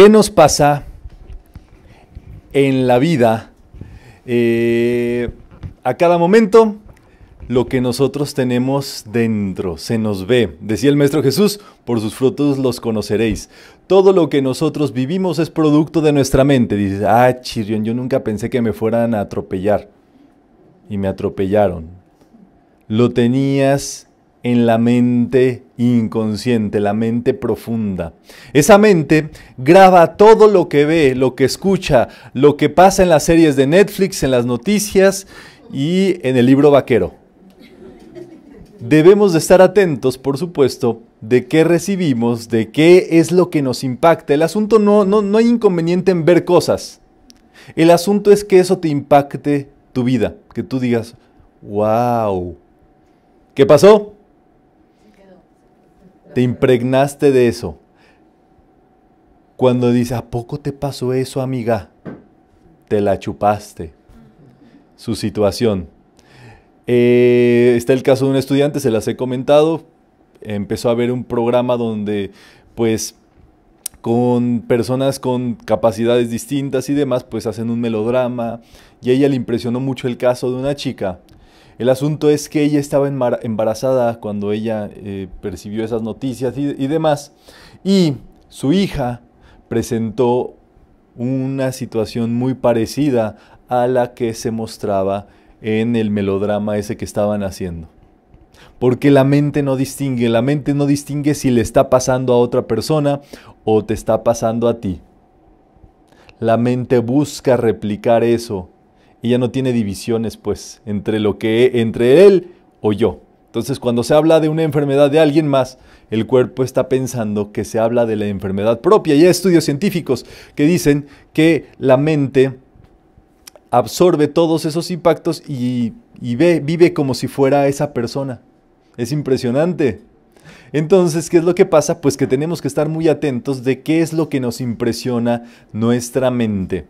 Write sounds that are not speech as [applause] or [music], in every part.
¿Qué nos pasa en la vida? Eh, a cada momento, lo que nosotros tenemos dentro se nos ve. Decía el Maestro Jesús, por sus frutos los conoceréis. Todo lo que nosotros vivimos es producto de nuestra mente. Dices, ah, chirrión, yo nunca pensé que me fueran a atropellar. Y me atropellaron. Lo tenías en la mente inconsciente, la mente profunda. Esa mente graba todo lo que ve, lo que escucha, lo que pasa en las series de Netflix, en las noticias y en el libro vaquero. Debemos de estar atentos, por supuesto, de qué recibimos, de qué es lo que nos impacta. El asunto no, no, no hay inconveniente en ver cosas. El asunto es que eso te impacte tu vida, que tú digas, wow, ¿qué pasó? Te impregnaste de eso. Cuando dice, ¿a poco te pasó eso, amiga? Te la chupaste. Su situación. Eh, está el caso de un estudiante, se las he comentado. Empezó a ver un programa donde, pues, con personas con capacidades distintas y demás, pues hacen un melodrama. Y a ella le impresionó mucho el caso de una chica el asunto es que ella estaba embarazada cuando ella eh, percibió esas noticias y, y demás. Y su hija presentó una situación muy parecida a la que se mostraba en el melodrama ese que estaban haciendo. Porque la mente no distingue, la mente no distingue si le está pasando a otra persona o te está pasando a ti. La mente busca replicar eso y ya no tiene divisiones, pues, entre lo que entre él o yo. Entonces, cuando se habla de una enfermedad de alguien más, el cuerpo está pensando que se habla de la enfermedad propia. Y hay estudios científicos que dicen que la mente absorbe todos esos impactos y, vive como si fuera esa persona. Es impresionante. Entonces, ¿qué es lo que pasa? Pues que tenemos que estar muy atentos de qué es lo que nos impresiona nuestra mente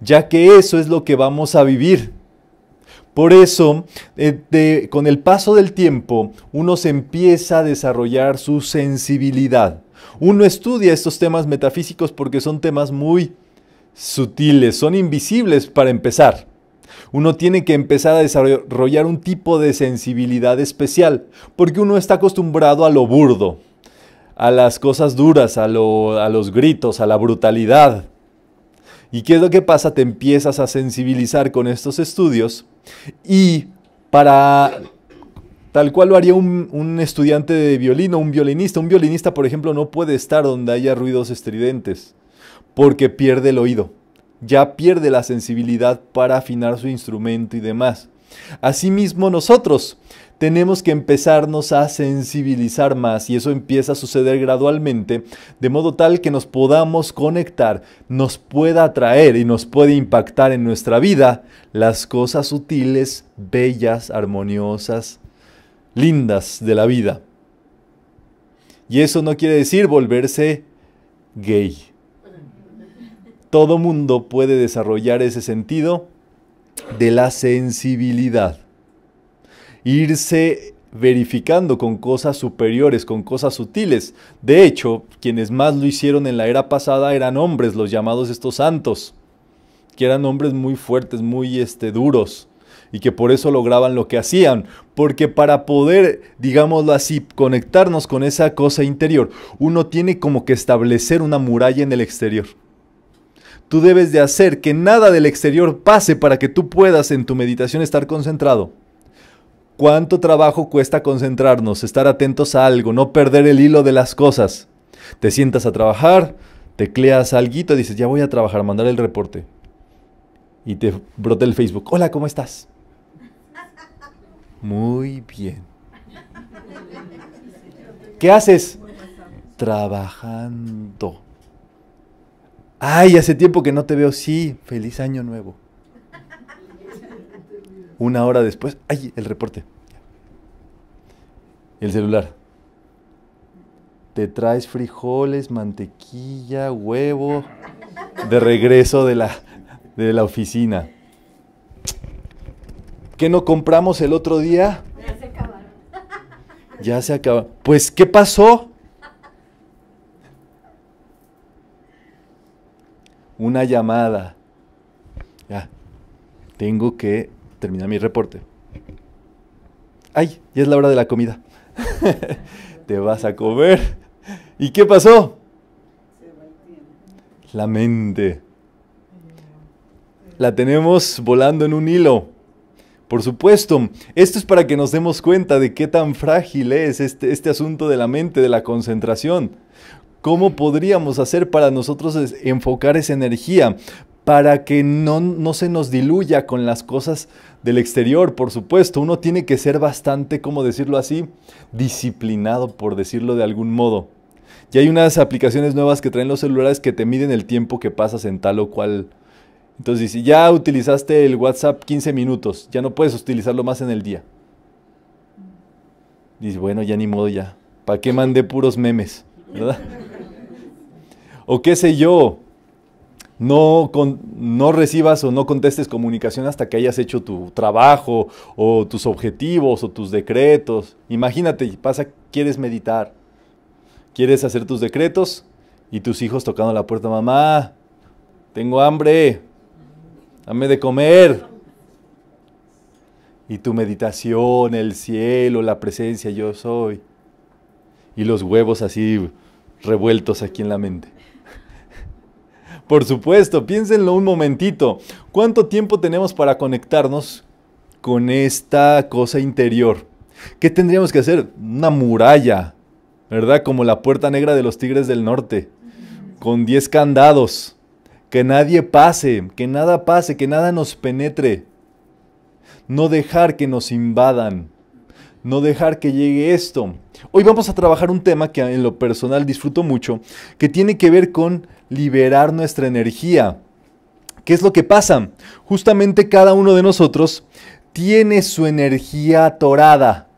ya que eso es lo que vamos a vivir. Por eso, eh, con el paso del tiempo, uno se empieza a desarrollar su sensibilidad. Uno estudia estos temas metafísicos porque son temas muy sutiles, son invisibles para empezar. Uno tiene que empezar a desarrollar un tipo de sensibilidad especial, porque uno está acostumbrado a lo burdo, a las cosas duras, a los gritos, a la brutalidad, ¿Y qué es lo que pasa? Te empiezas a sensibilizar con estos estudios y para tal cual lo haría un, un, estudiante de violín un violinista. Un violinista, por ejemplo, no puede estar donde haya ruidos estridentes porque pierde el oído. Ya pierde la sensibilidad para afinar su instrumento y demás. Asimismo, nosotros tenemos que empezarnos a sensibilizar más y eso empieza a suceder gradualmente, de modo tal que nos podamos conectar, nos pueda atraer y nos puede impactar en nuestra vida las cosas sutiles, bellas, armoniosas, lindas de la vida. Y eso no quiere decir volverse gay. Todo mundo puede desarrollar ese sentido de la sensibilidad irse verificando con cosas superiores, con cosas sutiles. De hecho, quienes más lo hicieron en la era pasada eran hombres, los llamados estos santos, que eran hombres muy fuertes, muy este, duros, y que por eso lograban lo que hacían, porque para poder, digámoslo así, conectarnos con esa cosa interior, uno tiene como que establecer una muralla en el exterior. Tú debes de hacer que nada del exterior pase para que tú puedas en tu meditación estar concentrado. ¿Cuánto trabajo cuesta concentrarnos, estar atentos a algo, no perder el hilo de las cosas? Te sientas a trabajar, tecleas algo, dices, ya voy a trabajar, mandar el reporte. Y te brota el Facebook. Hola, ¿cómo estás? Muy bien. ¿Qué haces? Trabajando. Ay, hace tiempo que no te veo. Sí, feliz año nuevo. Una hora después, ¡ay! El reporte. El celular. Te traes frijoles, mantequilla, huevo, de regreso de la, de la oficina. ¿Qué no compramos el otro día? Ya se acabaron. Ya se acabaron. Pues, ¿qué pasó? Una llamada. Ya. Tengo que Termina mi reporte. ¡Ay! Ya es la hora de la comida. [laughs] Te vas a comer. ¿Y qué pasó? La mente. La tenemos volando en un hilo. Por supuesto, esto es para que nos demos cuenta de qué tan frágil es este, este asunto de la mente, de la concentración. ¿Cómo podríamos hacer para nosotros enfocar esa energía? para que no, no, se nos diluya con las cosas del exterior, por supuesto. Uno tiene que ser bastante, como decirlo así, disciplinado, por decirlo de algún modo. Y hay unas aplicaciones nuevas que traen los celulares que te miden el tiempo que pasas en tal o cual. Entonces dice, ya utilizaste el WhatsApp 15 minutos, ya no puedes utilizarlo más en el día. Dice, bueno, ya ni modo ya. ¿Para qué mandé puros memes? ¿Verdad? [laughs] O qué sé yo, no, con, no recibas o no contestes comunicación hasta que hayas hecho tu trabajo o tus objetivos o tus decretos. Imagínate, pasa, quieres meditar, quieres hacer tus decretos y tus hijos tocando la puerta, mamá, tengo hambre, dame de comer. Y tu meditación, el cielo, la presencia, yo soy. Y los huevos así revueltos aquí en la mente. Por supuesto, piénsenlo un momentito. ¿Cuánto tiempo tenemos para conectarnos con esta cosa interior? ¿Qué tendríamos que hacer? Una muralla, ¿verdad? Como la puerta negra de los Tigres del Norte, con 10 candados. Que nadie pase, que nada pase, que nada nos penetre. No dejar que nos invadan no dejar que llegue esto. Hoy vamos a trabajar un tema que en lo personal disfruto mucho, que tiene que ver con liberar nuestra energía. ¿Qué es lo que pasa? Justamente cada uno de nosotros tiene su energía atorada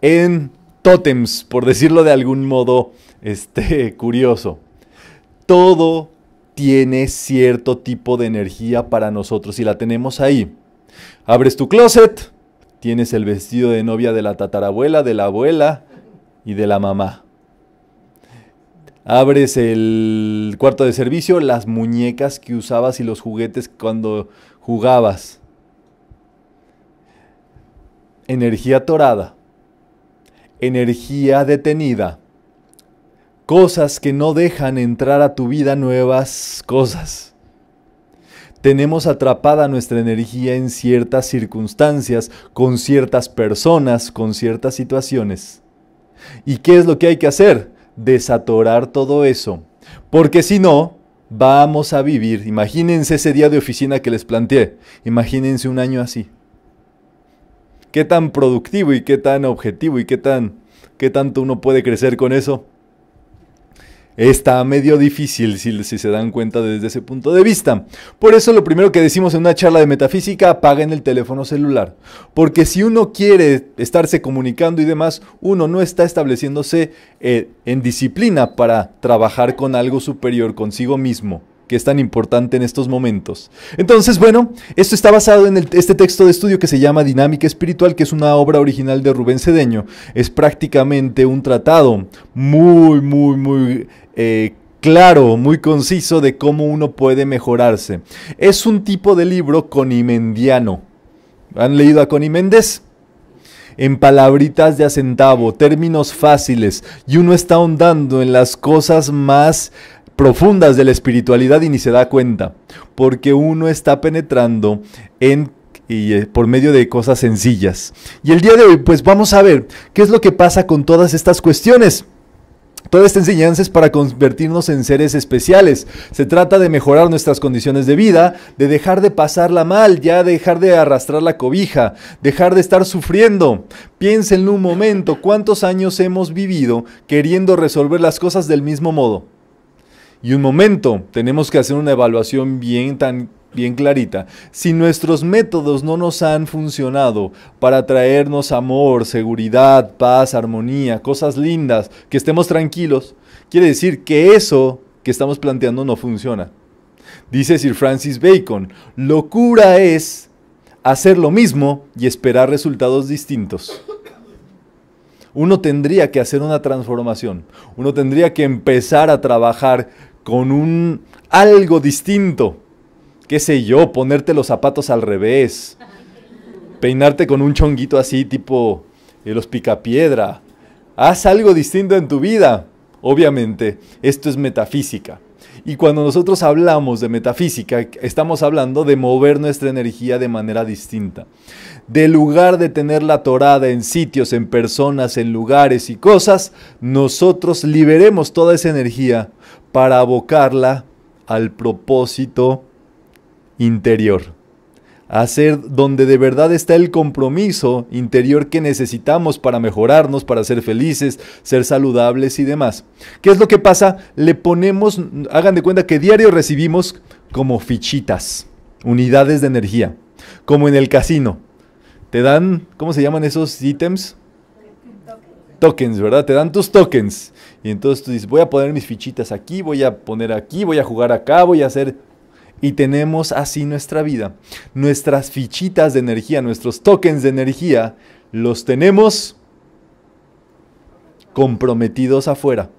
en tótems, por decirlo de algún modo este, [laughs] curioso. Todo tiene cierto tipo de energía para nosotros y la tenemos ahí. Abres tu closet, tienes el vestido de novia de la tatarabuela, de la abuela y de la mamá. Abres el cuarto de servicio, las muñecas que usabas y los juguetes cuando jugabas. Energía torada. Energía detenida. Cosas que no dejan entrar a tu vida nuevas cosas tenemos atrapada nuestra energía en ciertas circunstancias, con ciertas personas, con ciertas situaciones. ¿Y qué es lo que hay que hacer? Desatorar todo eso. Porque si no, vamos a vivir. Imagínense ese día de oficina que les planteé. Imagínense un año así. Qué tan productivo y qué tan objetivo y qué tan qué tanto uno puede crecer con eso está medio difícil si, se dan cuenta desde ese punto de vista. Por eso lo primero que decimos en una charla de metafísica, apaguen el teléfono celular. Porque si uno quiere estarse comunicando y demás, uno no está estableciéndose eh, en disciplina para trabajar con algo superior, consigo mismo que es tan importante en estos momentos. Entonces, bueno, esto está basado en este texto de estudio que se llama Dinámica Espiritual, que es una obra original de Rubén Cedeño. Es prácticamente un tratado muy, muy, muy eh, claro, muy conciso de cómo uno puede mejorarse. Es un tipo de libro conimendiano. ¿Han leído a Coniméndez? en palabritas de acentavo, términos fáciles, y uno está ahondando en las cosas más profundas de la espiritualidad y ni se da cuenta, porque uno está penetrando en y eh, por medio de cosas sencillas. Y el día de hoy pues vamos a ver qué es lo que pasa con todas estas cuestiones. Toda esta enseñanza es para convertirnos en seres especiales. Se trata de mejorar nuestras condiciones de vida, de dejar de pasarla mal, ya dejar de arrastrar la cobija, dejar de estar sufriendo. Piénsenlo un momento, ¿cuántos años hemos vivido queriendo resolver las cosas del mismo modo? Y un momento, tenemos que hacer una evaluación bien tan bien clarita, si nuestros métodos no nos han funcionado para traernos amor, seguridad, paz, armonía, cosas lindas, que estemos tranquilos, quiere decir que eso que estamos planteando no funciona. Dice Sir Francis Bacon, locura es hacer lo mismo y esperar resultados distintos. Uno tendría que hacer una transformación, uno tendría que empezar a trabajar con un algo distinto qué sé yo, ponerte los zapatos al revés, peinarte con un chonguito así tipo el eh, los picapiedra. Haz algo distinto en tu vida. Obviamente, esto es metafísica. Y cuando nosotros hablamos de metafísica, estamos hablando de mover nuestra energía de manera distinta. de lugar de tenerla torada en sitios, en personas, en lugares y cosas, nosotros liberemos toda esa energía para abocarla al propósito interior. Hacer donde de verdad está el compromiso interior que necesitamos para mejorarnos, para ser felices, ser saludables y demás. ¿Qué es lo que pasa? Le ponemos, hagan de cuenta que diario recibimos como fichitas, unidades de energía, como en el casino. Te dan, ¿cómo se llaman esos ítems? tokens, ¿verdad? Te dan tus tokens. Y entonces tú dices, voy a poner mis fichitas aquí, voy a poner aquí, voy a jugar acá, voy a hacer y tenemos así nuestra vida. Nuestras fichitas de energía, nuestros tokens de energía, los tenemos comprometidos afuera.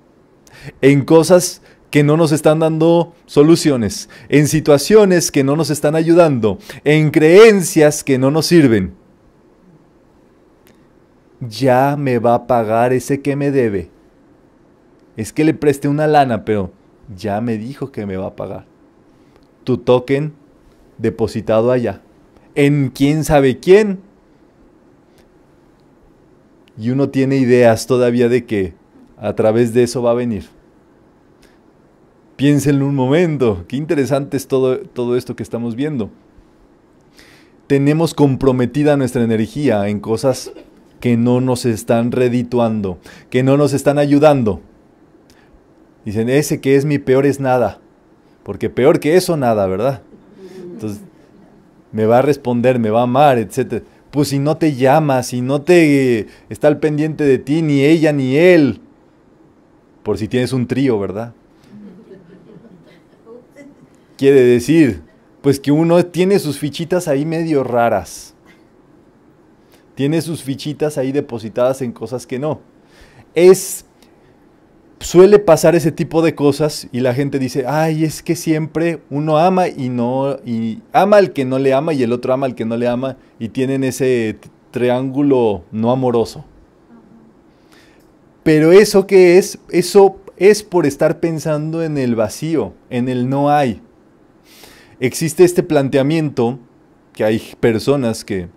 En cosas que no nos están dando soluciones, en situaciones que no nos están ayudando, en creencias que no nos sirven. Ya me va a pagar ese que me debe. Es que le presté una lana, pero ya me dijo que me va a pagar tu token depositado allá, en quién sabe quién. Y uno tiene ideas todavía de que a través de eso va a venir. Piénsenlo un momento, qué interesante es todo, todo esto que estamos viendo. Tenemos comprometida nuestra energía en cosas que no nos están redituando, que no nos están ayudando. Dicen, ese que es mi peor es nada porque peor que eso nada, ¿verdad? Entonces, me va a responder, me va a amar, etc. Pues si no te llama, si no te eh, está al pendiente de ti, ni ella ni él, por si tienes un trío, ¿verdad? Quiere decir, pues que uno tiene sus fichitas ahí medio raras. Tiene sus fichitas ahí depositadas en cosas que no. Es suele pasar ese tipo de cosas y la gente dice, ay, es que siempre uno ama y no, y ama al que no le ama y el otro ama al que no le ama y tienen ese triángulo no amoroso. Pero eso que es, eso es por estar pensando en el vacío, en el no hay. Existe este planteamiento que hay personas que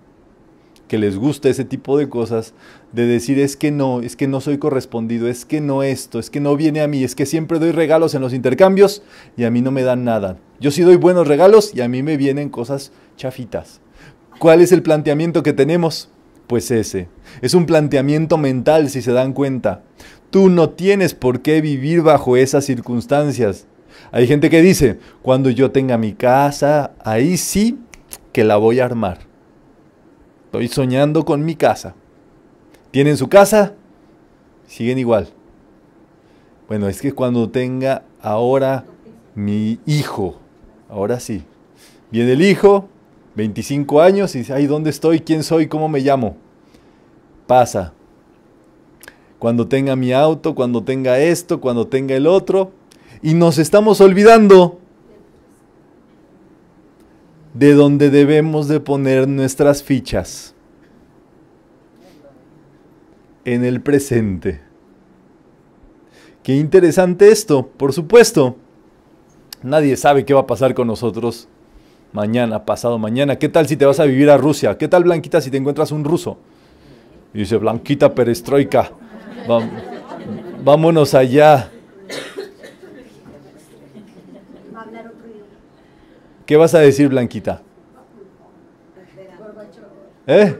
que les gusta ese tipo de cosas, de decir es que no, es que no soy correspondido, es que no esto, es que no viene a mí, es que siempre doy regalos en los intercambios y a mí no me dan nada. Yo sí doy buenos regalos y a mí me vienen cosas chafitas. ¿Cuál es el planteamiento que tenemos? Pues ese. Es un planteamiento mental, si se dan cuenta. Tú no tienes por qué vivir bajo esas circunstancias. Hay gente que dice, cuando yo tenga mi casa, ahí sí que la voy a armar. Estoy soñando con mi casa. ¿Tienen su casa? Siguen igual. Bueno, es que cuando tenga ahora mi hijo, ahora sí. Viene el hijo, 25 años, y dice, ay, ¿dónde estoy? ¿Quién soy? ¿Cómo me llamo? Pasa. Cuando tenga mi auto, cuando tenga esto, cuando tenga el otro. Y nos estamos olvidando de donde debemos de poner nuestras fichas en el presente. Qué interesante esto, por supuesto. Nadie sabe qué va a pasar con nosotros mañana, pasado mañana. ¿Qué tal si te vas a vivir a Rusia? ¿Qué tal, Blanquita, si te encuentras un ruso? Y dice, Blanquita perestroika, vámonos allá. ¿Qué vas a decir, Blanquita? ¿Eh?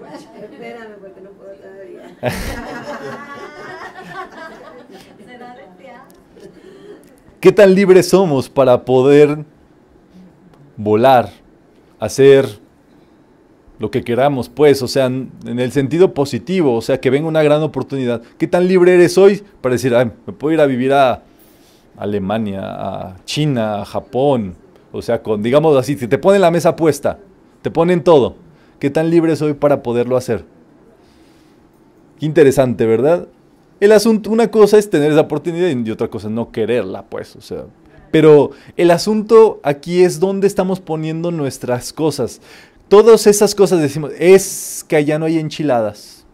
¿Qué tan libres somos para poder volar, hacer lo que queramos, pues, o sea, en el sentido positivo, o sea, que venga una gran oportunidad. ¿Qué tan libre eres hoy para decir, me puedo ir a vivir a Alemania, a China, a Japón, o sea, con, digamos así, si te ponen la mesa puesta, te ponen todo. ¿Qué tan libre soy para poderlo hacer? Qué interesante, ¿verdad? El asunto, una cosa es tener esa oportunidad y otra cosa no quererla, pues, o sea. Pero el asunto aquí es dónde estamos poniendo nuestras cosas. Todas esas cosas decimos, es que allá no hay enchiladas.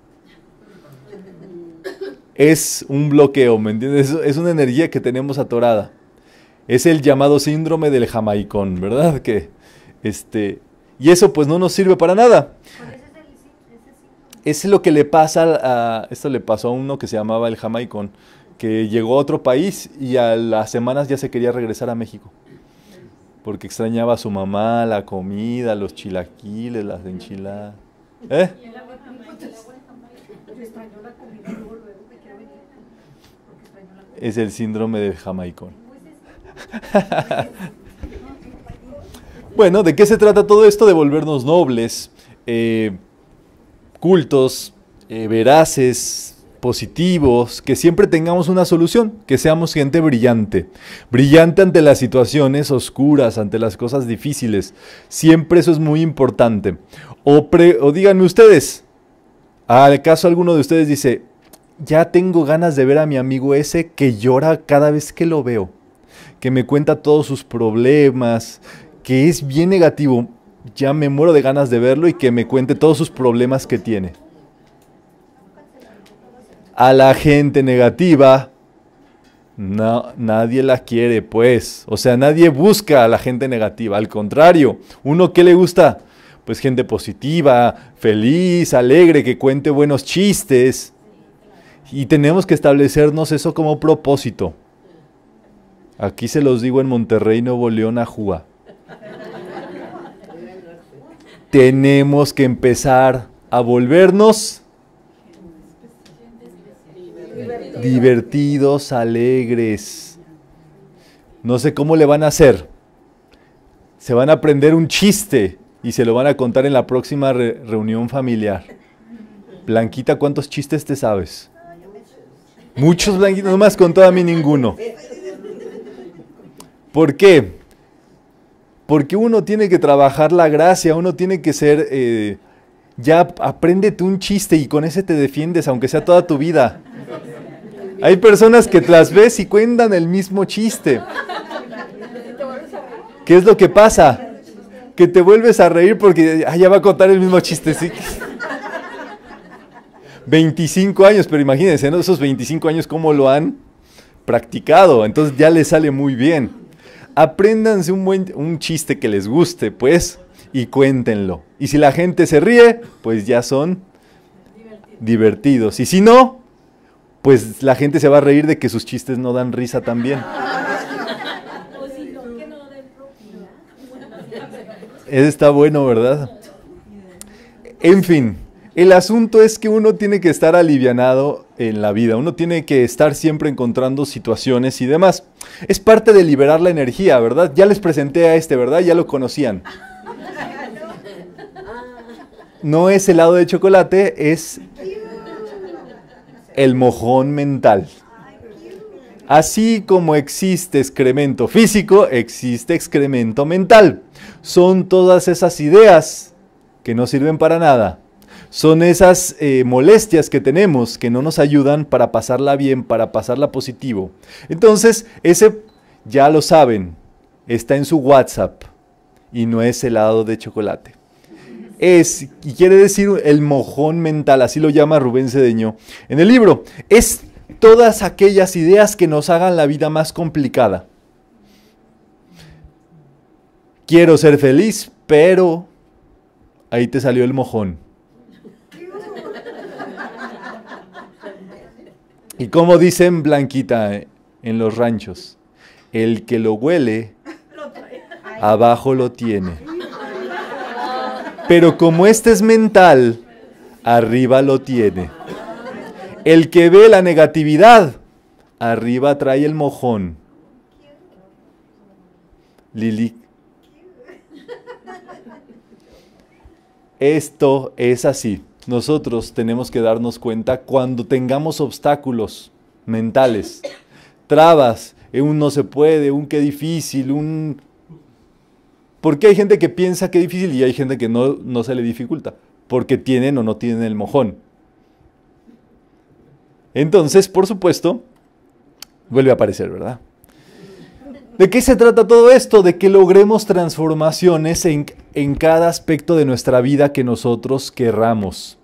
Es un bloqueo, ¿me entiendes? es una energía que tenemos atorada. Es el llamado síndrome del jamaicón, ¿verdad? Que, este, y eso pues no nos sirve para nada. Es lo que le pasa a, esto le pasó a uno que se llamaba el jamaicón, que llegó a otro país y a las semanas ya se quería regresar a México porque extrañaba a su mamá, la comida, los chilaquiles, las enchiladas. ¿Eh? Es el síndrome del jamaicón. [laughs] bueno, ¿de qué se trata todo esto? De volvernos nobles, eh, cultos, eh, veraces, positivos, que siempre tengamos una solución, que seamos gente brillante, brillante ante las situaciones oscuras, ante las cosas difíciles. Siempre eso es muy importante. O, o díganme ustedes, ¿al caso alguno de ustedes dice, ya tengo ganas de ver a mi amigo ese que llora cada vez que lo veo? que me cuenta todos sus problemas, que es bien negativo. Ya me muero de ganas de verlo y que me cuente todos sus problemas que tiene. A la gente negativa, no, nadie la quiere, pues. O sea, nadie busca a la gente negativa. Al contrario, uno qué le gusta, pues gente positiva, feliz, alegre, que cuente buenos chistes. Y tenemos que establecernos eso como propósito. Aquí se los digo en Monterrey, Nuevo León, Ajúa. Tenemos que empezar a volvernos divertidos, alegres. No sé cómo le van a hacer. Se van a aprender un chiste y se lo van a contar en la próxima reunión familiar. Blanquita, ¿cuántos chistes te sabes? Muchos, Blanquita, no me has contado a mí ninguno. ¿Por qué? Porque uno tiene que trabajar la gracia, uno tiene que ser... Eh, ya apréndete un chiste y con ese te defiendes, aunque sea toda tu vida. Hay personas que las ves y cuentan el mismo chiste. ¿Qué es lo que pasa? Que te vuelves a reír porque ah, ya va a contar el mismo chiste. 25 años, pero imagínense, ¿no? esos 25 años cómo lo han practicado. Entonces ya le sale muy bien. Apréndanse un, buen, un chiste que les guste, pues, y cuéntenlo. Y si la gente se ríe, pues ya son divertidos. Y si no, pues la gente se va a reír de que sus chistes no dan risa también. Está bueno, ¿verdad? En fin, el asunto es que uno tiene que estar alivianado en la vida. Uno tiene que estar siempre encontrando situaciones y demás. Es parte de liberar la energía, ¿verdad? Ya les presenté a este, ¿verdad? Ya lo conocían. No es helado de chocolate, es el mojón mental. Así como existe excremento físico, existe excremento mental. Son todas esas ideas que no sirven para nada, son esas eh, molestias que tenemos que no nos ayudan para pasarla bien, para pasarla positivo. Entonces, ese, ya lo saben, está en su WhatsApp y no es helado de chocolate. Es, y quiere decir el mojón mental, así lo llama Rubén Cedeño en el libro. Es todas aquellas ideas que nos hagan la vida más complicada. Quiero ser feliz, pero ahí te salió el mojón. Y como dicen Blanquita eh, en los ranchos, el que lo huele, abajo lo tiene. Pero como este es mental, arriba lo tiene. El que ve la negatividad, arriba trae el mojón. Lili. Esto es así nosotros tenemos que darnos cuenta cuando tengamos obstáculos mentales, trabas, eh, un no se puede, un qué difícil, un... Porque hay gente que piensa que es difícil y hay gente que no, no se le dificulta, porque tienen o no tienen el mojón. Entonces, por supuesto, vuelve a aparecer, ¿verdad? ¿De qué se trata todo esto? De que logremos transformaciones en, cada aspecto de nuestra vida que nosotros querramos.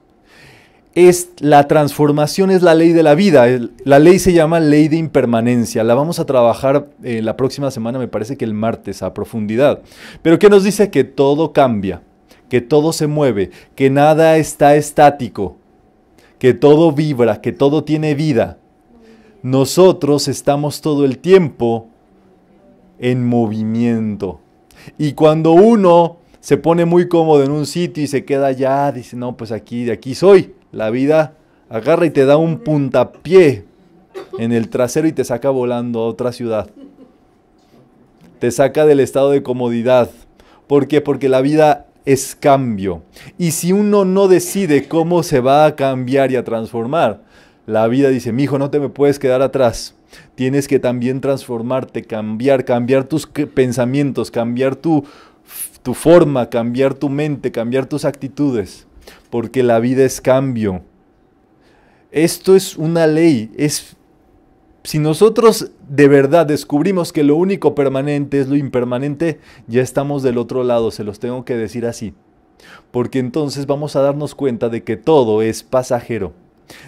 Es, la transformación es la ley de la vida. La ley se llama ley de impermanencia. La vamos a trabajar eh, la próxima semana, me parece que el martes, a profundidad. Pero ¿qué nos dice? Que todo cambia, que todo se mueve, que nada está estático, que todo vibra, que todo tiene vida. Nosotros estamos todo el tiempo en movimiento. Y cuando uno se pone muy cómodo en un sitio y se queda ya dice, no, pues aquí, de aquí soy. La vida agarra y te da un puntapié en el trasero y te saca volando a otra ciudad. Te saca del estado de comodidad. porque Porque la vida es cambio. Y si uno no decide cómo se va a cambiar y a transformar, la vida dice, mi hijo, no te me puedes quedar atrás. Tienes que también transformarte, cambiar, cambiar tus pensamientos, cambiar tu, forma, cambiar tu mente, cambiar tus actitudes, porque la vida es cambio. Esto es una ley, es si nosotros de verdad descubrimos que lo único permanente es lo impermanente, ya estamos del otro lado, se los tengo que decir así. Porque entonces vamos a darnos cuenta de que todo es pasajero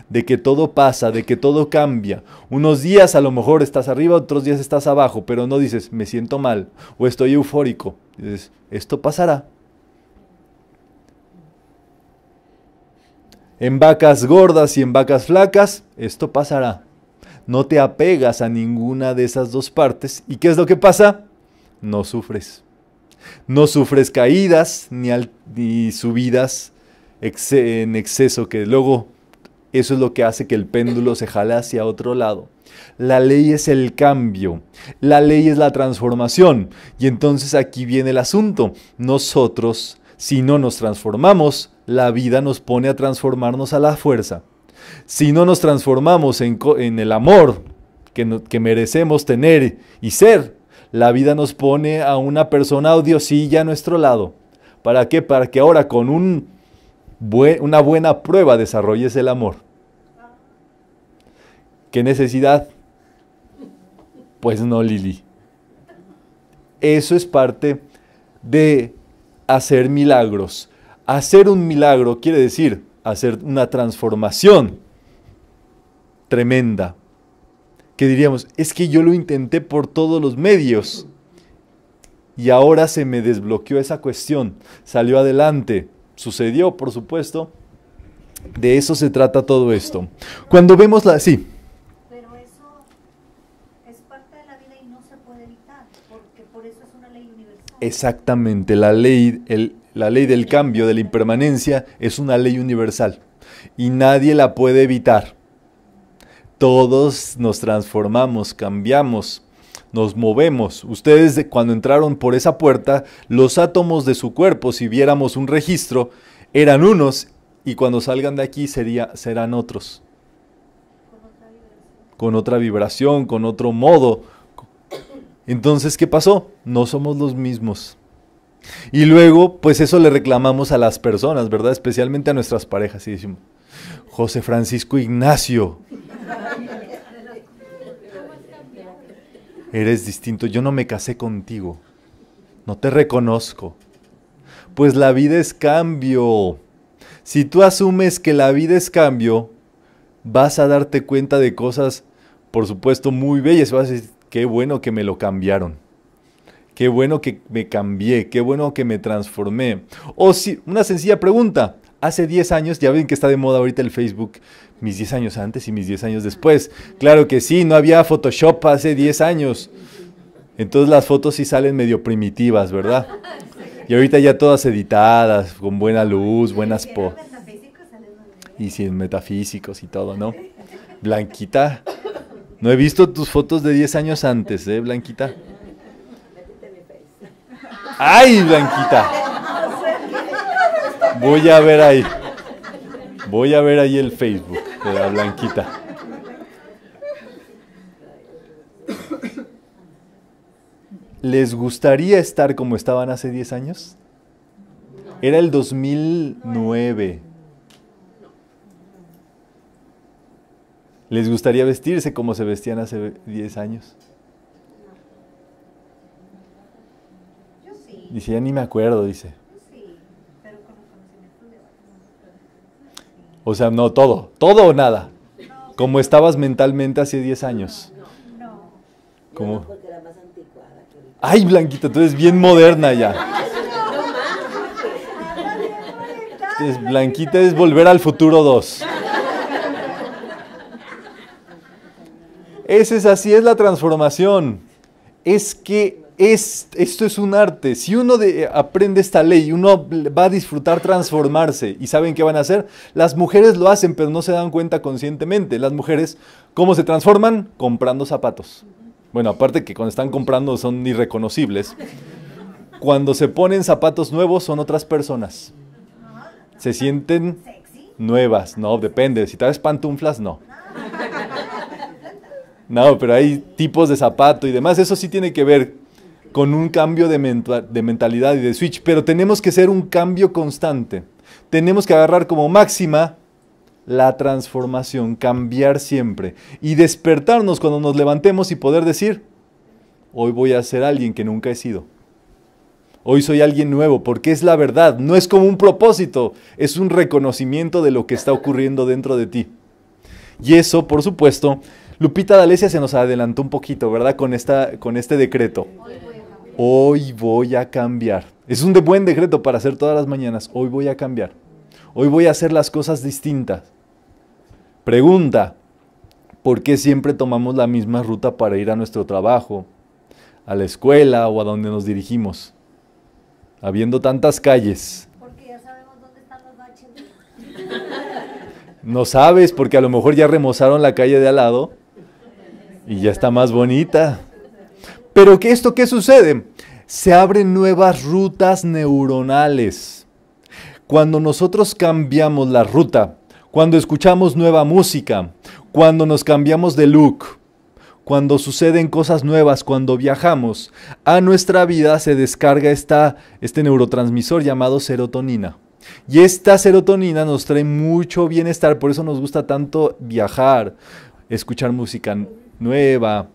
de que todo pasa, de que todo cambia. Unos días a lo mejor estás arriba, otros días estás abajo, pero no dices, me siento mal o estoy eufórico. Dices, esto pasará. En vacas gordas y en vacas flacas, esto pasará. No te apegas a ninguna de esas dos partes. ¿Y qué es lo que pasa? No sufres. No sufres caídas ni, subidas en exceso que luego eso es lo que hace que el péndulo se jale hacia otro lado. La ley es el cambio, la ley es la transformación. Y entonces aquí viene el asunto. Nosotros, si no nos transformamos, la vida nos pone a transformarnos a la fuerza. Si no nos transformamos en, el amor que, que merecemos tener y ser, la vida nos pone a una persona odiosilla a nuestro lado. ¿Para qué? Para que ahora con un una buena prueba desarrolles el amor. ¿Qué necesidad? Pues no, Lili. Eso es parte de hacer milagros. Hacer un milagro quiere decir hacer una transformación tremenda. Que diríamos, es que yo lo intenté por todos los medios y ahora se me desbloqueó esa cuestión, salió adelante sucedió, por supuesto. De eso se trata todo esto. Cuando vemos la... Sí. Pero eso es parte de la vida y no se puede evitar, porque por eso es una ley universal. Exactamente, la ley, el, la ley del cambio, de la impermanencia, es una ley universal y nadie la puede evitar. Todos nos transformamos, cambiamos, nos movemos. Ustedes cuando entraron por esa puerta, los átomos de su cuerpo, si viéramos un registro, eran unos y cuando salgan de aquí sería, serán otros. Con otra vibración, con otro modo. Entonces, ¿qué pasó? No somos los mismos. Y luego, pues eso le reclamamos a las personas, ¿verdad? Especialmente a nuestras parejas. Y decimos, José Francisco Ignacio. Eres distinto, yo no me casé contigo, no te reconozco. Pues la vida es cambio. Si tú asumes que la vida es cambio, vas a darte cuenta de cosas, por supuesto, muy bellas. Vas a decir, qué bueno que me lo cambiaron. Qué bueno que me cambié, qué bueno que me transformé. O si, una sencilla pregunta, hace 10 años, ya ven que está de moda ahorita el Facebook, mis 10 años antes y mis 10 años después. Claro que sí, no había Photoshop hace 10 años. Entonces las fotos sí salen medio primitivas, ¿verdad? Y ahorita ya todas editadas, con buena luz, buenas po. Y sin metafísicos y todo, ¿no? Blanquita, no he visto tus fotos de 10 años antes, ¿eh, Blanquita? Pues. ¡Ay, Blanquita! Voy a ver ahí. Voy a ver ahí el Facebook de la Blanquita. ¿Les gustaría estar como estaban hace 10 años? Era el 2009. ¿Les gustaría vestirse como se vestían hace 10 años? Dice, ya ni me acuerdo, dice. O sea, no todo, todo o nada. Como estabas mentalmente hace 10 años. que. Ay, Blanquita, tú eres bien moderna ya. Blanquita es volver al futuro 2. Ese es así, es la transformación. Es que esto es un arte. Si uno aprende esta ley, uno va a disfrutar transformarse. ¿Y saben qué van a hacer? Las mujeres lo hacen, pero no se dan cuenta conscientemente. Las mujeres, ¿cómo se transforman? Comprando zapatos. Bueno, aparte que cuando están comprando son irreconocibles. Cuando se ponen zapatos nuevos son otras personas. Se sienten nuevas. No, depende. Si traes pantuflas, no. No, pero hay tipos de zapato y demás. Eso sí tiene que ver con un cambio de, de mentalidad y de switch, pero tenemos que ser un cambio constante. Tenemos que agarrar como máxima la transformación, cambiar siempre y despertarnos cuando nos levantemos y poder decir, hoy voy a ser alguien que nunca he sido. Hoy soy alguien nuevo porque es la verdad, no es como un propósito, es un reconocimiento de lo que está ocurriendo dentro de ti. Y eso, por supuesto, Lupita D'Alessia se nos adelantó un poquito, ¿verdad? Con, esta, con este decreto. Hoy voy a cambiar. Es un buen decreto para hacer todas las mañanas. Hoy voy a cambiar. Hoy voy a hacer las cosas distintas. Pregunta, ¿por qué siempre tomamos la misma ruta para ir a nuestro trabajo, a la escuela o a donde nos dirigimos? Habiendo tantas calles. Porque ya sabemos dónde están No sabes porque a lo mejor ya remozaron la calle de al lado y ya está más bonita. Pero que esto qué sucede? Se abren nuevas rutas neuronales. Cuando nosotros cambiamos la ruta, cuando escuchamos nueva música, cuando nos cambiamos de look, cuando suceden cosas nuevas, cuando viajamos, a nuestra vida se descarga este neurotransmisor llamado serotonina. Y esta serotonina nos trae mucho bienestar, por eso nos gusta tanto viajar, escuchar música nueva,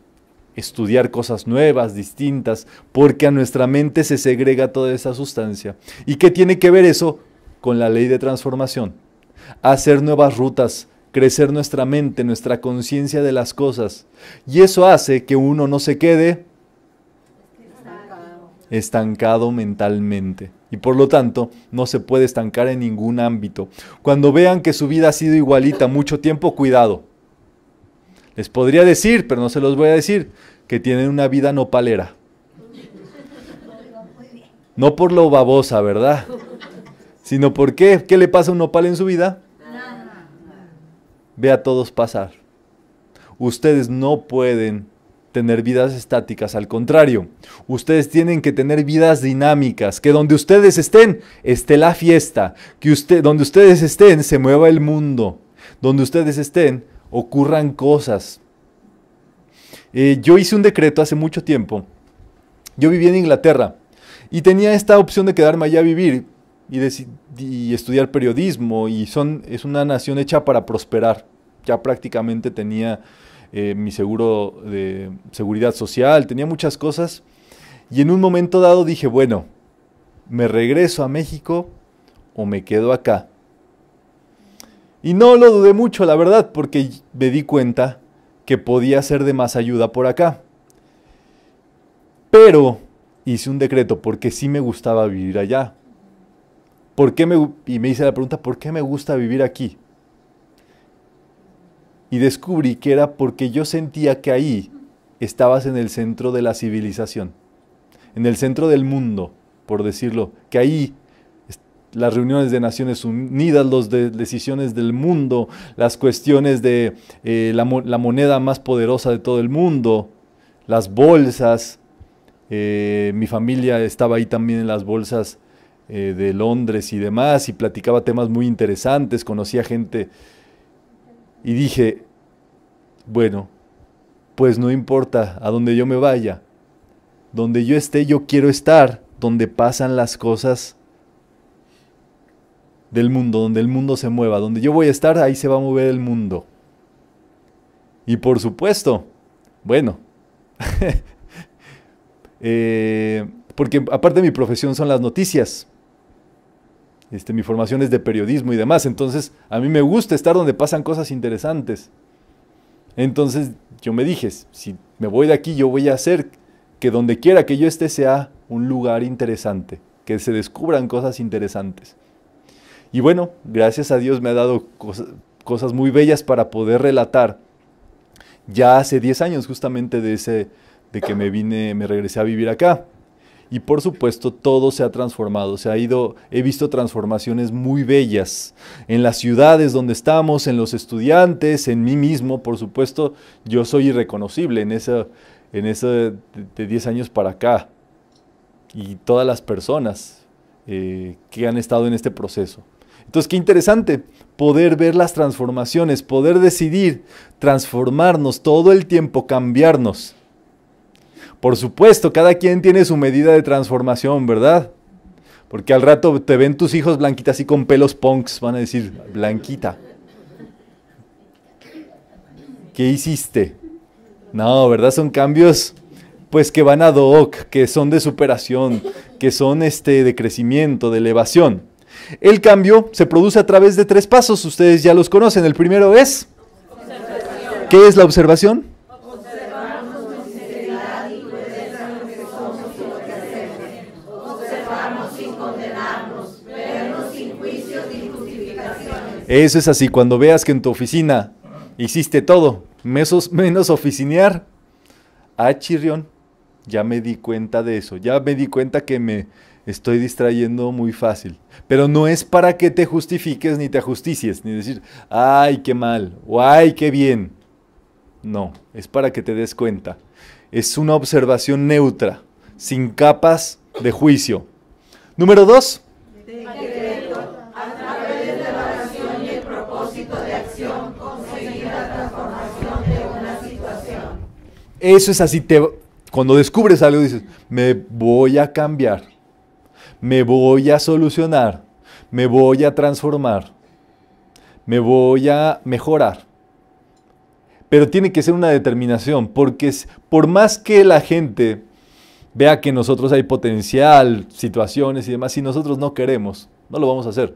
estudiar cosas nuevas, distintas, porque a nuestra mente se segrega toda esa sustancia. ¿Y qué tiene que ver eso con la ley de transformación? Hacer nuevas rutas, crecer nuestra mente, nuestra conciencia de las cosas. Y eso hace que uno no se quede estancado. mentalmente. Y por lo tanto, no se puede estancar en ningún ámbito. Cuando vean que su vida ha sido igualita mucho tiempo, cuidado les podría decir, pero no se los voy a decir, que tienen una vida nopalera. No por lo babosa, ¿verdad? Sino porque, ¿qué le pasa a un nopal en su vida? Ve a todos pasar. Ustedes no pueden tener vidas estáticas, al contrario, ustedes tienen que tener vidas dinámicas, que donde ustedes estén esté la fiesta, que usted, donde ustedes estén se mueva el mundo, donde ustedes estén ocurran cosas. Eh, yo hice un decreto hace mucho tiempo. Yo vivía en Inglaterra y tenía esta opción de quedarme allá a vivir y, y estudiar periodismo y son, es una nación hecha para prosperar. Ya prácticamente tenía eh, mi seguro de seguridad social, tenía muchas cosas y en un momento dado dije, bueno, me regreso a México o me quedo acá. Y no lo dudé mucho, la verdad, porque me di cuenta que podía ser de más ayuda por acá. Pero hice un decreto porque sí me gustaba vivir allá. me, y me hice la pregunta, ¿por qué me gusta vivir aquí? Y descubrí que era porque yo sentía que ahí estabas en el centro de la civilización, en el centro del mundo, por decirlo, que ahí las reuniones de Naciones Unidas, las decisiones del mundo, las cuestiones de eh, la, moneda más poderosa de todo el mundo, las bolsas. Eh, mi familia estaba ahí también en las bolsas eh, de Londres y demás y platicaba temas muy interesantes, conocía gente y dije, bueno, pues no importa a donde yo me vaya, donde yo esté yo quiero estar, donde pasan las cosas del mundo, donde el mundo se mueva, donde yo voy a estar, ahí se va a mover el mundo. Y por supuesto, bueno, [laughs] eh, porque aparte de mi profesión son las noticias. Este, mi formación es de periodismo y demás, entonces a mí me gusta estar donde pasan cosas interesantes. Entonces yo me dije, si me voy de aquí, yo voy a hacer que donde quiera que yo esté sea un lugar interesante, que se descubran cosas interesantes. Y bueno, gracias a Dios me ha dado cosas, muy bellas para poder relatar. Ya hace 10 años justamente de ese de que me vine, me regresé a vivir acá. Y por supuesto todo se ha transformado, se ha ido, he visto transformaciones muy bellas en las ciudades donde estamos, en los estudiantes, en mí mismo, por supuesto, yo soy irreconocible en ese, en ese de 10 años para acá. Y todas las personas eh, que han estado en este proceso. Entonces, qué interesante poder ver las transformaciones, poder decidir transformarnos todo el tiempo, cambiarnos. Por supuesto, cada quien tiene su medida de transformación, ¿verdad? Porque al rato te ven tus hijos blanquitas y con pelos punks, van a decir, blanquita. ¿Qué hiciste? No, ¿verdad? Son cambios pues que van a hoc, que son de superación, que son este de crecimiento, de elevación. El cambio se produce a través de tres pasos, ustedes ya los conocen. El primero es... ¿Qué es la observación? Eso es así, cuando veas que en tu oficina hiciste todo, menos, menos oficinear. Ah, chirrión, ya me di cuenta de eso, ya me di cuenta que me estoy distrayendo muy fácil. Pero no es para que te justifiques ni te ajusticies, ni decir, ay, qué mal, o ay, qué bien. No, es para que te des cuenta. Es una observación neutra, sin capas de juicio. Número dos. a través de la y el propósito de acción, conseguir la transformación de una situación. Eso es así, cuando descubres algo dices, me voy a cambiar me voy a solucionar, me voy a transformar, me voy a mejorar. Pero tiene que ser una determinación, porque por más que la gente vea que nosotros hay potencial, situaciones y demás, si nosotros no queremos, no lo vamos a hacer.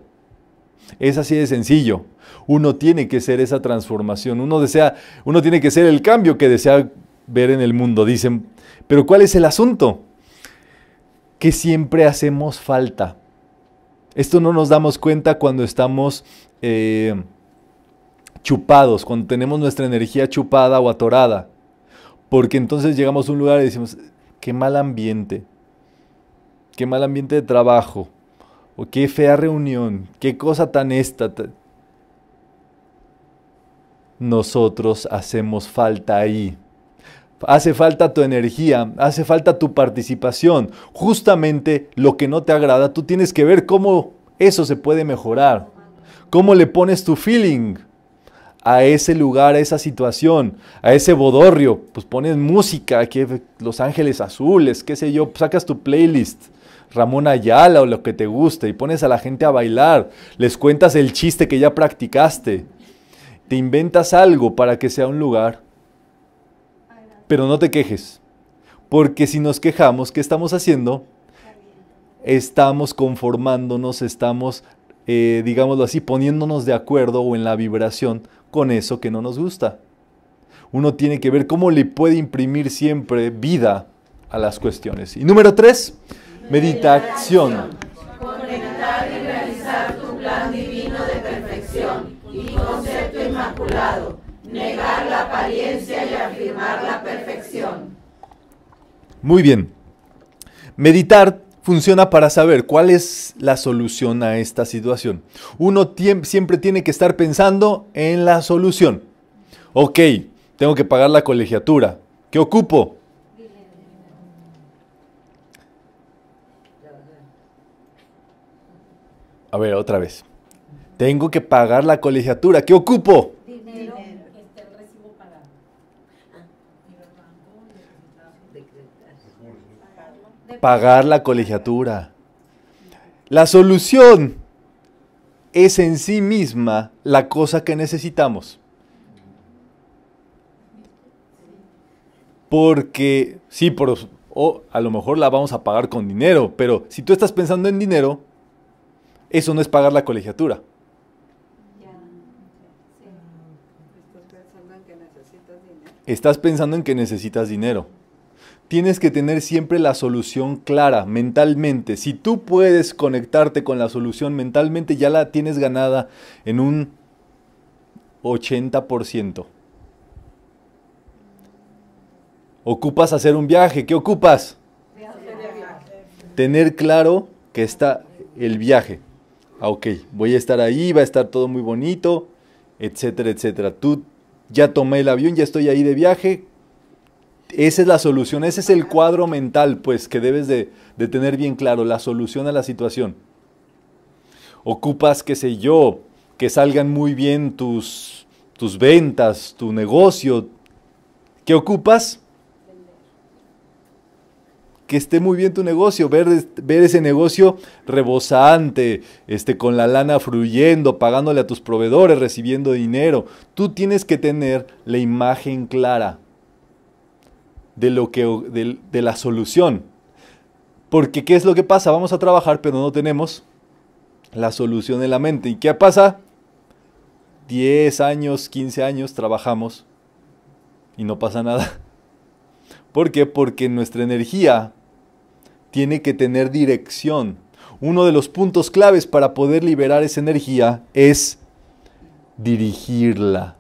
Es así de sencillo. Uno tiene que ser esa transformación, uno desea, uno tiene que ser el cambio que desea ver en el mundo, dicen. Pero ¿cuál es el asunto? que siempre hacemos falta. Esto no nos damos cuenta cuando estamos eh, chupados, cuando tenemos nuestra energía chupada o atorada. Porque entonces llegamos a un lugar y decimos, qué mal ambiente, qué mal ambiente de trabajo, o qué fea reunión, qué cosa tan esta. Nosotros hacemos falta ahí. Hace falta tu energía, hace falta tu participación. Justamente lo que no te agrada, tú tienes que ver cómo eso se puede mejorar. ¿Cómo le pones tu feeling a ese lugar, a esa situación, a ese bodorrio? Pues pones música, que Los Ángeles Azules, qué sé yo, sacas tu playlist. Ramón Ayala o lo que te guste y pones a la gente a bailar, les cuentas el chiste que ya practicaste, te inventas algo para que sea un lugar pero no te quejes, porque si nos quejamos, ¿qué estamos haciendo? Estamos conformándonos, estamos, eh, digámoslo así, poniéndonos de acuerdo o en la vibración con eso que no nos gusta. Uno tiene que ver cómo le puede imprimir siempre vida a las cuestiones. Y número tres, meditación. Conectar y realizar tu plan divino de perfección y concepto inmaculado. Negar apariencia y afirmar la perfección. Muy bien. Meditar funciona para saber cuál es la solución a esta situación. Uno siempre tiene que estar pensando en la solución. Ok, tengo que pagar la colegiatura. ¿Qué ocupo? A ver, otra vez. Tengo que pagar la colegiatura. ¿Qué ocupo? pagar la colegiatura. La solución es en sí misma la cosa que necesitamos. Porque sí, por, o a lo mejor la vamos a pagar con dinero, pero si tú estás pensando en dinero, eso no es pagar la colegiatura. Estás pensando en que necesitas dinero tienes que tener siempre la solución clara mentalmente. Si tú puedes conectarte con la solución mentalmente, ya la tienes ganada en un 80%. Ocupas hacer un viaje. ¿Qué ocupas? Tener claro que está el viaje. Ah, ok, voy a estar ahí, va a estar todo muy bonito, etcétera, etcétera. Tú ya tomé el avión, ya estoy ahí de viaje esa es la solución, ese es el cuadro mental, pues, que debes de, tener bien claro, la solución a la situación. Ocupas, qué sé yo, que salgan muy bien tus, ventas, tu negocio. ¿Qué ocupas? que esté muy bien tu negocio, ver, ver, ese negocio rebosante, este, con la lana fluyendo, pagándole a tus proveedores, recibiendo dinero. Tú tienes que tener la imagen clara de, lo que, de, la solución. Porque ¿qué es lo que pasa? Vamos a trabajar, pero no tenemos la solución en la mente. ¿Y qué pasa? 10 años, 15 años trabajamos y no pasa nada. [laughs] ¿Por qué? Porque nuestra energía tiene que tener dirección. Uno de los puntos claves para poder liberar esa energía es dirigirla,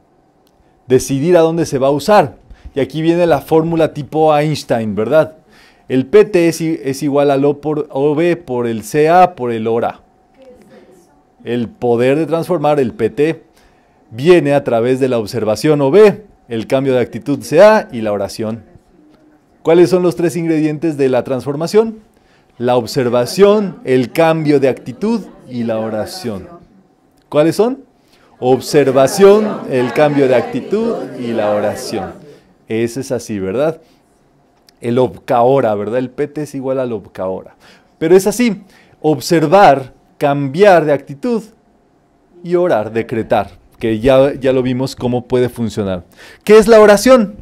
decidir a dónde se va a usar. Y aquí viene la fórmula tipo Einstein, ¿verdad? El PT es, igual al lo por OB por el CA por el ORA. El poder de transformar el PT viene a través de la observación OB, el cambio de actitud CA y la oración. ¿Cuáles son los tres ingredientes de la transformación? La observación, el cambio de actitud y la oración. ¿Cuáles son? Observación, el cambio de actitud y la oración. Ese es así, ¿verdad? El obcaora, ¿verdad? El PT es igual al obcaora. Pero es así, observar, cambiar de actitud y orar, decretar, que ya, ya lo vimos cómo puede funcionar. ¿Qué es la oración?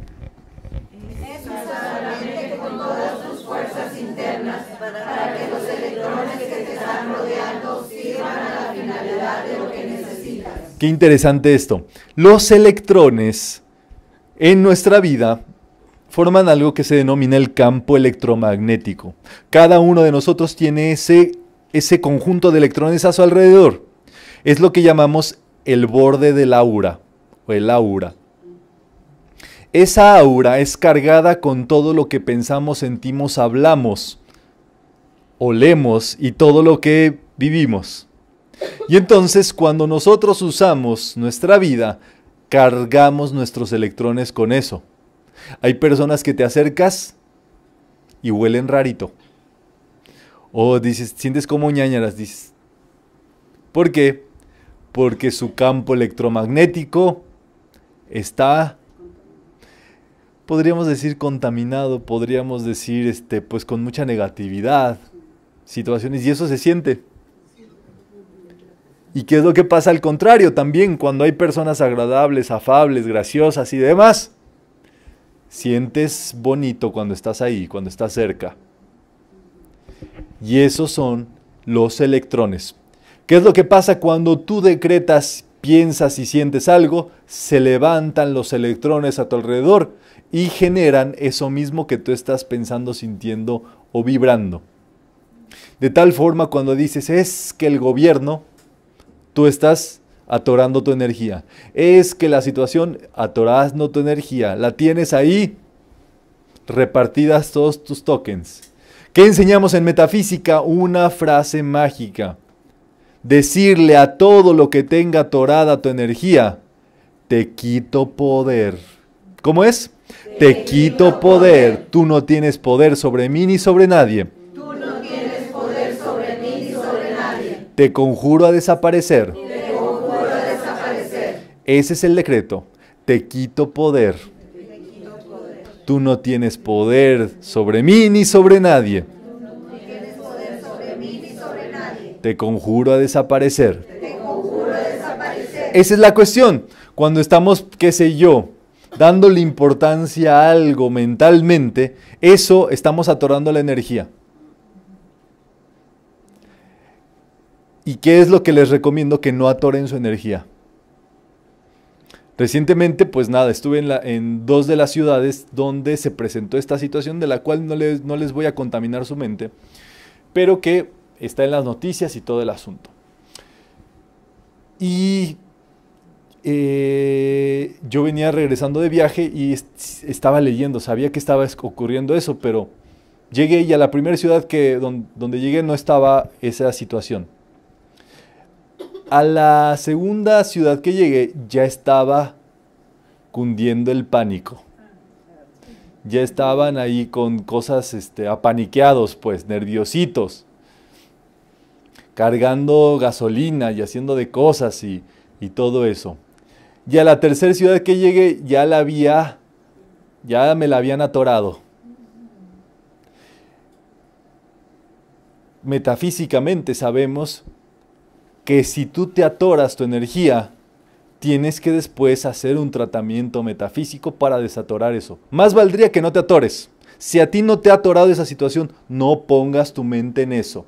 Qué interesante esto. Los electrones en nuestra vida forman algo que se denomina el campo electromagnético. Cada uno de nosotros tiene ese, conjunto de electrones a su alrededor. Es lo que llamamos el borde del aura o el aura. Esa aura es cargada con todo lo que pensamos, sentimos, hablamos, olemos y todo lo que vivimos. Y entonces cuando nosotros usamos nuestra vida cargamos nuestros electrones con eso. Hay personas que te acercas y huelen rarito. O dices, sientes como ñañaras, dices. ¿Por qué? Porque su campo electromagnético está, podríamos decir, contaminado, podríamos decir, este, pues con mucha negatividad, situaciones, y eso se siente. ¿Y qué es lo que pasa al contrario también cuando hay personas agradables, afables, graciosas y demás? Sientes bonito cuando estás ahí, cuando estás cerca. Y esos son los electrones. ¿Qué es lo que pasa cuando tú decretas, piensas y sientes algo? Se levantan los electrones a tu alrededor y generan eso mismo que tú estás pensando, sintiendo o vibrando. De tal forma cuando dices es que el gobierno tú estás atorando tu energía. Es que la situación, atorando no tu energía, la tienes ahí repartidas todos tus tokens. ¿Qué enseñamos en metafísica? Una frase mágica. Decirle a todo lo que tenga atorada tu energía, te quito poder. ¿Cómo es? Te quito poder. Tú no tienes poder sobre mí ni sobre nadie. Te conjuro a desaparecer. Ese es el decreto. Te quito poder. Tú no tienes poder sobre mí ni sobre nadie. Te conjuro a desaparecer. Te conjuro a desaparecer. Esa es la cuestión. Cuando estamos, qué sé yo, dándole importancia a algo mentalmente, eso estamos atorando la energía. ¿Y qué es lo que les recomiendo que no atoren su energía? Recientemente, pues nada, estuve en, dos de las ciudades donde se presentó esta situación de la cual no les, no les voy a contaminar su mente, pero que está en las noticias y todo el asunto. Y eh, yo venía regresando de viaje y estaba leyendo, sabía que estaba ocurriendo eso, pero llegué y a la primera ciudad que, donde llegué no estaba esa situación. A la segunda ciudad que llegué ya estaba cundiendo el pánico. Ya estaban ahí con cosas este, apaniqueados, pues, nerviositos, cargando gasolina y haciendo de cosas y, y todo eso. Y a la tercera ciudad que llegué ya la había, ya me la habían atorado. Metafísicamente sabemos que si tú te atoras tu energía, tienes que después hacer un tratamiento metafísico para desatorar eso. Más valdría que no te atores. Si a ti no te ha atorado esa situación, no pongas tu mente en eso.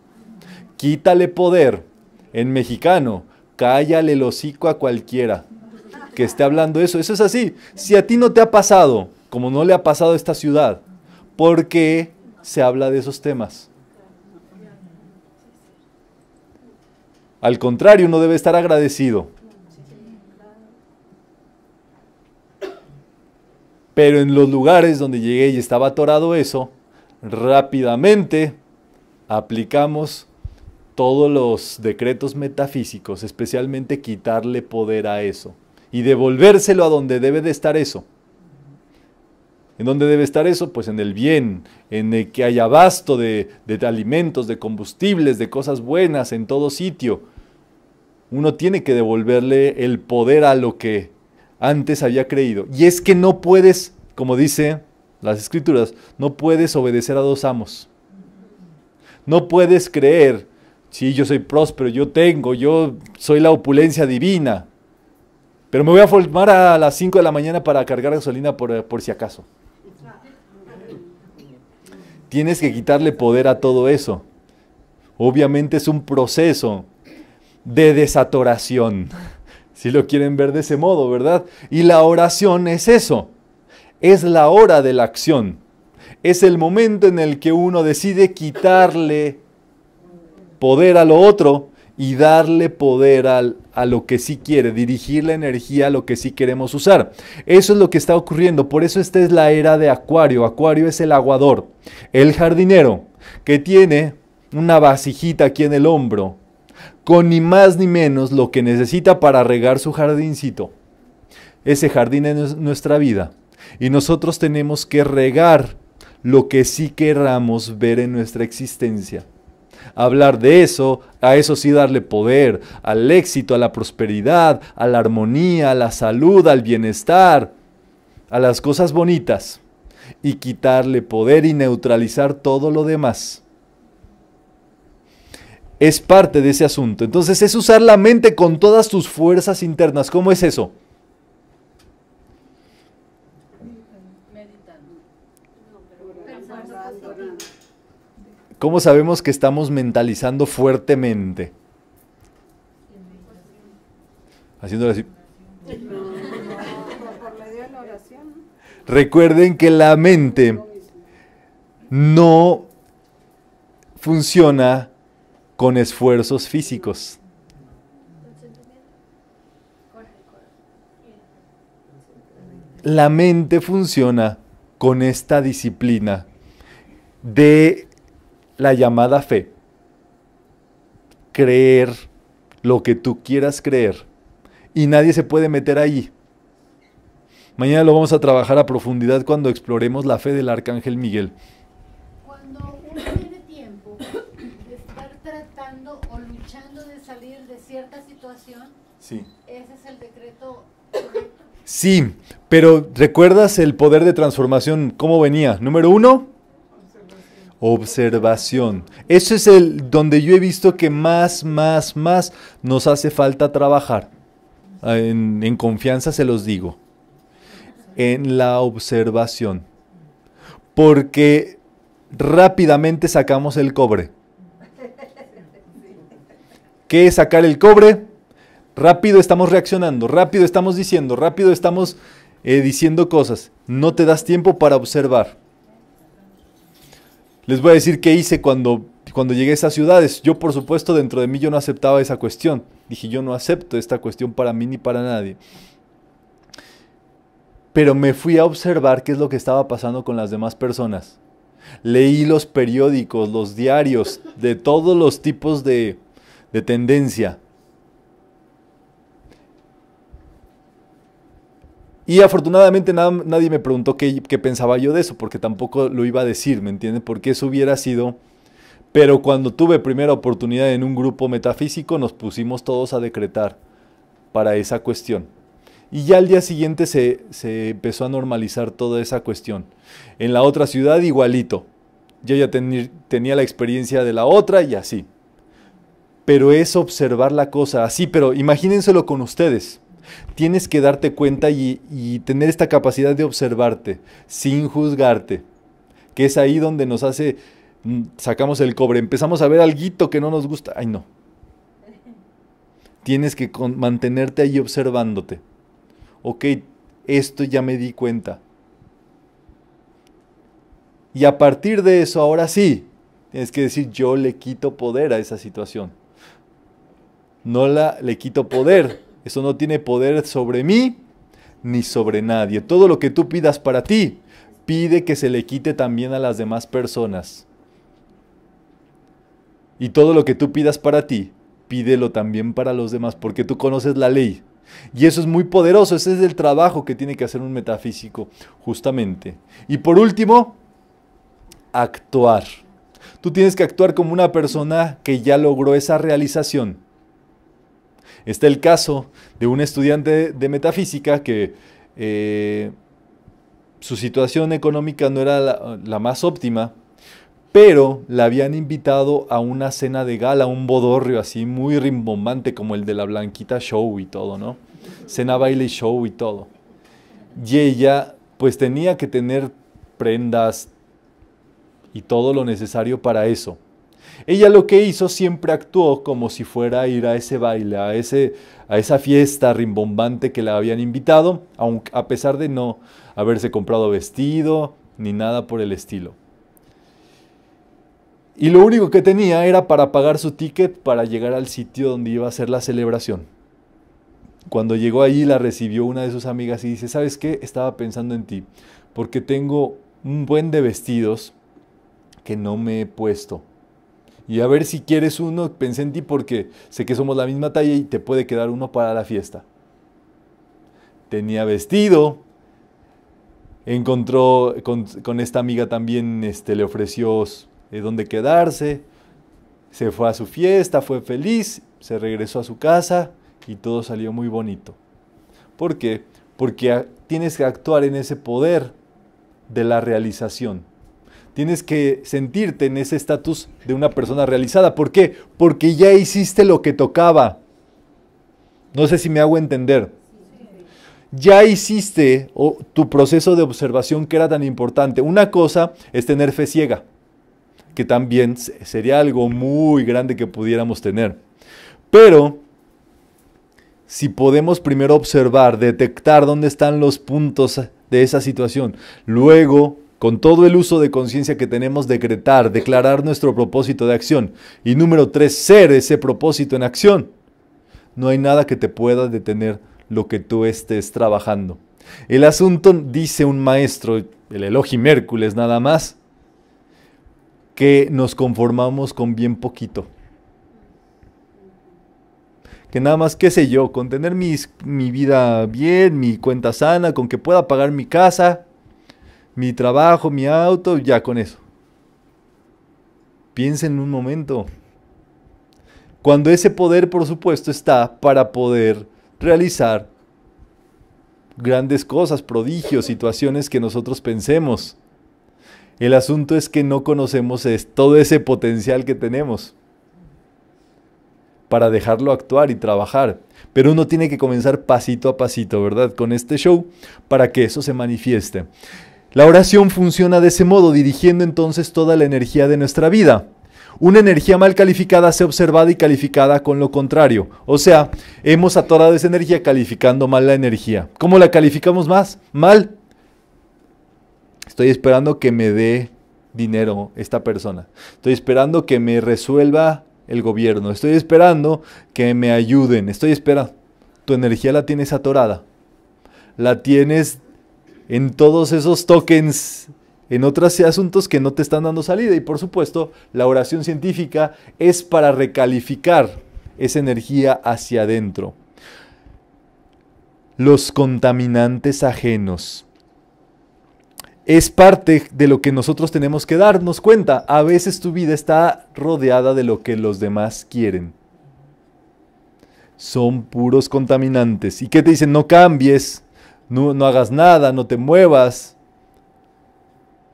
Quítale poder. En mexicano, cállale el hocico a cualquiera que esté hablando eso. Eso es así. Si a ti no te ha pasado, como no le ha pasado a esta ciudad, ¿por qué se habla de esos temas? Al contrario, uno debe estar agradecido. Pero en los lugares donde llegué y estaba atorado eso, rápidamente aplicamos todos los decretos metafísicos, especialmente quitarle poder a eso y devolvérselo a donde debe de estar eso. ¿En dónde debe estar eso? Pues en el bien, en el que haya abasto de, alimentos, de combustibles, de cosas buenas en todo sitio. Uno tiene que devolverle el poder a lo que antes había creído. Y es que no puedes, como dice las escrituras, no puedes obedecer a dos amos. No puedes creer, sí, yo soy próspero, yo tengo, yo soy la opulencia divina, pero me voy a formar a las 5 de la mañana para cargar gasolina por si acaso. Tienes que quitarle poder a todo eso. Obviamente es un proceso de desatoración, [laughs] si lo quieren ver de ese modo, ¿verdad? Y la oración es eso, es la hora de la acción, es el momento en el que uno decide quitarle poder a lo otro y darle poder al a lo que sí quiere, dirigir la energía a lo que sí queremos usar. Eso es lo que está ocurriendo, por eso esta es la era de Acuario. Acuario es el aguador, el jardinero, que tiene una vasijita aquí en el hombro, con ni más ni menos lo que necesita para regar su jardincito. Ese jardín es nuestra vida y nosotros tenemos que regar lo que sí queramos ver en nuestra existencia hablar de eso, a eso sí darle poder, al éxito, a la prosperidad, a la armonía, a la salud, al bienestar, a las cosas bonitas, y quitarle poder y neutralizar todo lo demás. Es parte de ese asunto. Entonces es usar la mente con todas tus fuerzas internas. ¿Cómo es eso? ¿Cómo sabemos que estamos mentalizando fuertemente? Haciéndolo así. Recuerden que la mente no funciona con esfuerzos físicos. La mente funciona con esta disciplina de la llamada fe. Creer lo que tú quieras creer. Y nadie se puede meter ahí. Mañana lo vamos a trabajar a profundidad cuando exploremos la fe del arcángel Miguel. Cuando uno tiene tiempo de estar tratando o luchando de salir de cierta situación, sí. ese es el decreto Sí, pero ¿recuerdas el poder de transformación? ¿Cómo venía? Número uno, observación. Eso es el donde yo he visto que más, más, más nos hace falta trabajar. Ah, en, confianza se los digo. En la observación. Porque rápidamente sacamos el cobre. ¿Qué es sacar el cobre? Rápido estamos reaccionando, rápido estamos diciendo, rápido estamos eh, diciendo cosas. No te das tiempo para observar. Les voy a decir qué hice cuando, cuando llegué a esas ciudades. Yo, por supuesto, dentro de mí yo no aceptaba esa cuestión. Dije, yo no acepto esta cuestión para mí ni para nadie. Pero me fui a observar qué es lo que estaba pasando con las demás personas. Leí los periódicos, los diarios, de todos los tipos de, de tendencia Y afortunadamente nadie me preguntó qué, pensaba yo de eso, porque tampoco lo iba a decir, ¿me entienden? Porque eso hubiera sido... Pero cuando tuve primera oportunidad en un grupo metafísico, nos pusimos todos a decretar para esa cuestión. Y ya al día siguiente se, empezó a normalizar toda esa cuestión. En la otra ciudad igualito. Yo ya tenía la experiencia de la otra y así. Pero es observar la cosa así, pero imagínenselo con ustedes tienes que darte cuenta y, tener esta capacidad de observarte sin juzgarte, que es ahí donde nos hace, mm, sacamos el cobre, empezamos a ver algo que no nos gusta, ay no. Tienes que mantenerte ahí observándote. Ok, esto ya me di cuenta. Y a partir de eso, ahora sí, tienes que decir, yo le quito poder a esa situación. No la, le quito poder, eso no tiene poder sobre mí ni sobre nadie. Todo lo que tú pidas para ti, pide que se le quite también a las demás personas. Y todo lo que tú pidas para ti, pídelo también para los demás, porque tú conoces la ley. Y eso es muy poderoso, ese es el trabajo que tiene que hacer un metafísico, justamente. Y por último, actuar. Tú tienes que actuar como una persona que ya logró esa realización Está el caso de un estudiante de metafísica que eh, su situación económica no era la, la, más óptima, pero la habían invitado a una cena de gala, un bodorrio así muy rimbombante como el de la Blanquita Show y todo, ¿no? Cena, baile show y todo. Y ella pues tenía que tener prendas y todo lo necesario para eso. Ella lo que hizo siempre actuó como si fuera a ir a ese baile, a, ese, a esa fiesta rimbombante que la habían invitado, a pesar de no haberse comprado vestido ni nada por el estilo. Y lo único que tenía era para pagar su ticket para llegar al sitio donde iba a ser la celebración. Cuando llegó ahí la recibió una de sus amigas y dice, ¿sabes qué? Estaba pensando en ti, porque tengo un buen de vestidos que no me he puesto y a ver si quieres uno, pensé en ti porque sé que somos la misma talla y te puede quedar uno para la fiesta. Tenía vestido, encontró con, esta amiga también, este, le ofreció eh, dónde quedarse, se fue a su fiesta, fue feliz, se regresó a su casa y todo salió muy bonito. ¿Por qué? Porque tienes que actuar en ese poder de la realización tienes que sentirte en ese estatus de una persona realizada. ¿Por qué? Porque ya hiciste lo que tocaba. No sé si me hago entender. Ya hiciste tu proceso de observación que era tan importante. Una cosa es tener fe ciega, que también sería algo muy grande que pudiéramos tener. Pero si podemos primero observar, detectar dónde están los puntos de esa situación, luego con todo el uso de conciencia que tenemos, decretar, declarar nuestro propósito de acción. Y número tres, ser ese propósito en acción. No hay nada que te pueda detener lo que tú estés trabajando. El asunto, dice un maestro, el Mercurio Mércules nada más, que nos conformamos con bien poquito. Que nada más, qué sé yo, con tener mi vida bien, mi cuenta sana, con que pueda pagar mi casa, mi trabajo, mi auto, ya con eso. Piensen un momento. Cuando ese poder, por supuesto, está para poder realizar grandes cosas, prodigios, situaciones que nosotros pensemos. El asunto es que no conocemos todo ese potencial que tenemos para dejarlo actuar y trabajar. Pero uno tiene que comenzar pasito a pasito, ¿verdad? Con este show para que eso se manifieste. La oración funciona de ese modo, dirigiendo entonces toda la energía de nuestra vida. Una energía mal calificada se observada y calificada con lo contrario. O sea, hemos atorado esa energía calificando mal la energía. ¿Cómo la calificamos más? Mal. Estoy esperando que me dé dinero esta persona. Estoy esperando que me resuelva el gobierno. Estoy esperando que me ayuden. Estoy esperando. Tu energía la tienes atorada. La tienes en todos esos tokens, en otros asuntos que no te están dando salida. Y por supuesto, la oración científica es para recalificar esa energía hacia adentro. Los contaminantes ajenos. Es parte de lo que nosotros tenemos que darnos cuenta. A veces tu vida está rodeada de lo que los demás quieren. Son puros contaminantes. ¿Y qué te dicen? No cambies no, hagas nada, no te muevas,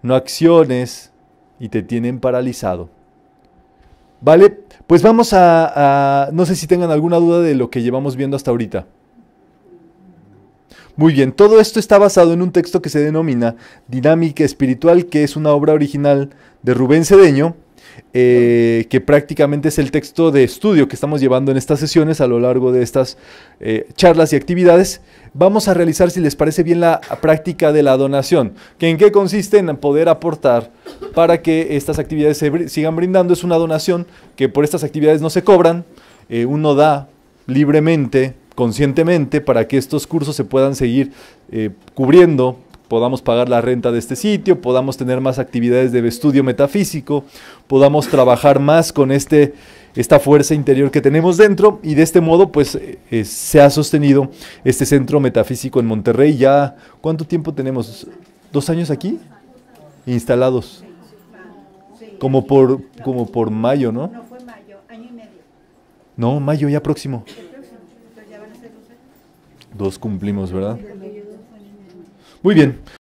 no acciones y te tienen paralizado. ¿Vale? Pues vamos a, a, No sé si tengan alguna duda de lo que llevamos viendo hasta ahorita. Muy bien, todo esto está basado en un texto que se denomina Dinámica Espiritual, que es una obra original de Rubén Cedeño, eh, que prácticamente es el texto de estudio que estamos llevando en estas sesiones a lo largo de estas eh, charlas y actividades. Vamos a realizar, si les parece bien, la práctica de la donación, que en qué consiste en poder aportar para que estas actividades se sigan brindando. Es una donación que por estas actividades no se cobran, eh, uno da libremente conscientemente para que estos cursos se puedan seguir cubriendo podamos pagar la renta de este sitio, podamos tener más actividades de estudio metafísico, podamos trabajar más con este, esta fuerza interior que tenemos dentro y de este modo pues eh, eh, se ha sostenido este centro metafísico en Monterrey. Ya, ¿cuánto tiempo tenemos? ¿Dos años aquí? Instalados. Como por, como por mayo, ¿no? No fue mayo, año y medio. No, mayo ya próximo. Dos cumplimos, ¿verdad? Muy bien.